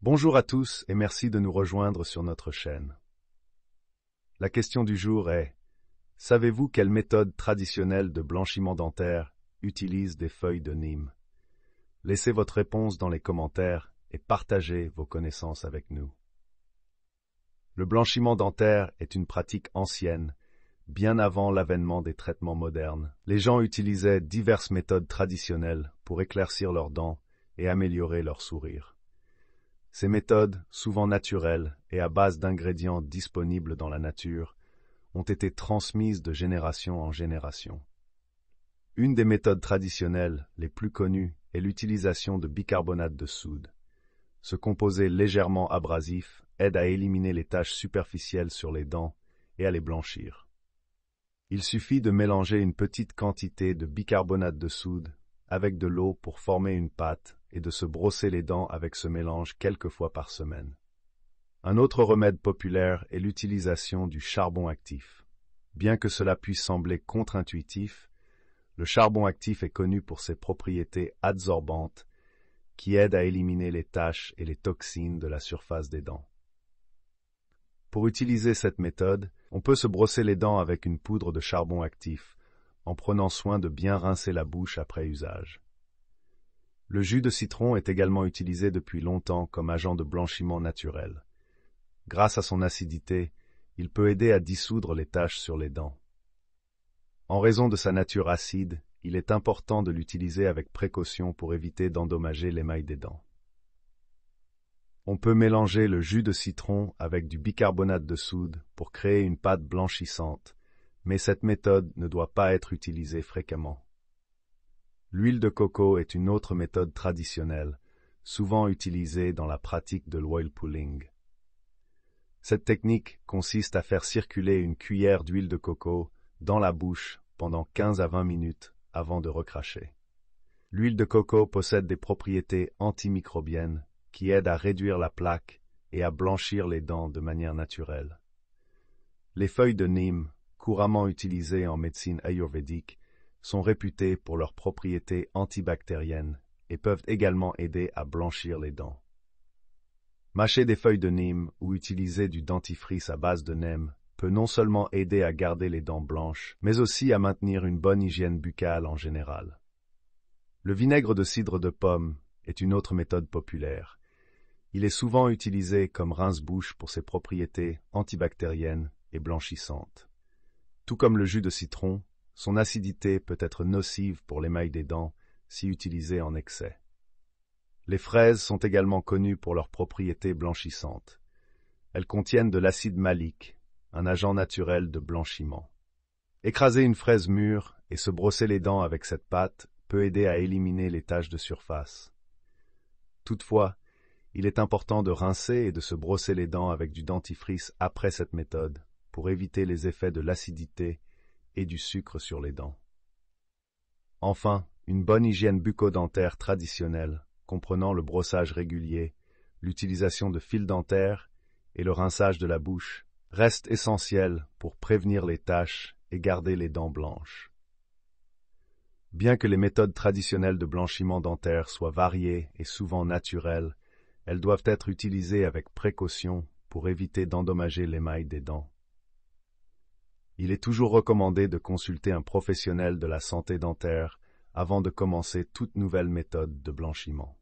Bonjour à tous et merci de nous rejoindre sur notre chaîne. La question du jour est Savez-vous quelle méthode traditionnelle de blanchiment dentaire utilise des feuilles de Nîmes Laissez votre réponse dans les commentaires et partagez vos connaissances avec nous. Le blanchiment dentaire est une pratique ancienne, bien avant l'avènement des traitements modernes. Les gens utilisaient diverses méthodes traditionnelles pour éclaircir leurs dents et améliorer leur sourire. Ces méthodes, souvent naturelles et à base d'ingrédients disponibles dans la nature, ont été transmises de génération en génération. Une des méthodes traditionnelles les plus connues est l'utilisation de bicarbonate de soude. Ce composé légèrement abrasif aide à éliminer les taches superficielles sur les dents et à les blanchir. Il suffit de mélanger une petite quantité de bicarbonate de soude avec de l'eau pour former une pâte et de se brosser les dents avec ce mélange quelques fois par semaine. Un autre remède populaire est l'utilisation du charbon actif. Bien que cela puisse sembler contre-intuitif, le charbon actif est connu pour ses propriétés adsorbantes qui aident à éliminer les taches et les toxines de la surface des dents. Pour utiliser cette méthode, on peut se brosser les dents avec une poudre de charbon actif, en prenant soin de bien rincer la bouche après usage. Le jus de citron est également utilisé depuis longtemps comme agent de blanchiment naturel. Grâce à son acidité, il peut aider à dissoudre les taches sur les dents. En raison de sa nature acide, il est important de l'utiliser avec précaution pour éviter d'endommager l'émail des dents. On peut mélanger le jus de citron avec du bicarbonate de soude pour créer une pâte blanchissante, mais cette méthode ne doit pas être utilisée fréquemment. L'huile de coco est une autre méthode traditionnelle, souvent utilisée dans la pratique de l'oil pulling. Cette technique consiste à faire circuler une cuillère d'huile de coco dans la bouche pendant 15 à 20 minutes avant de recracher. L'huile de coco possède des propriétés antimicrobiennes qui aident à réduire la plaque et à blanchir les dents de manière naturelle. Les feuilles de Nîmes, couramment utilisées en médecine ayurvédique, sont réputés pour leurs propriétés antibactériennes et peuvent également aider à blanchir les dents. Mâcher des feuilles de nîmes ou utiliser du dentifrice à base de nîmes peut non seulement aider à garder les dents blanches, mais aussi à maintenir une bonne hygiène buccale en général. Le vinaigre de cidre de pomme est une autre méthode populaire. Il est souvent utilisé comme rince-bouche pour ses propriétés antibactériennes et blanchissantes. Tout comme le jus de citron, son acidité peut être nocive pour l'émail des dents si utilisée en excès. Les fraises sont également connues pour leurs propriétés blanchissantes. Elles contiennent de l'acide malique, un agent naturel de blanchiment. Écraser une fraise mûre et se brosser les dents avec cette pâte peut aider à éliminer les taches de surface. Toutefois, il est important de rincer et de se brosser les dents avec du dentifrice après cette méthode pour éviter les effets de l'acidité et du sucre sur les dents. Enfin, une bonne hygiène bucco-dentaire traditionnelle, comprenant le brossage régulier, l'utilisation de fils dentaires et le rinçage de la bouche, reste essentielle pour prévenir les taches et garder les dents blanches. Bien que les méthodes traditionnelles de blanchiment dentaire soient variées et souvent naturelles, elles doivent être utilisées avec précaution pour éviter d'endommager l'émail des dents il est toujours recommandé de consulter un professionnel de la santé dentaire avant de commencer toute nouvelle méthode de blanchiment.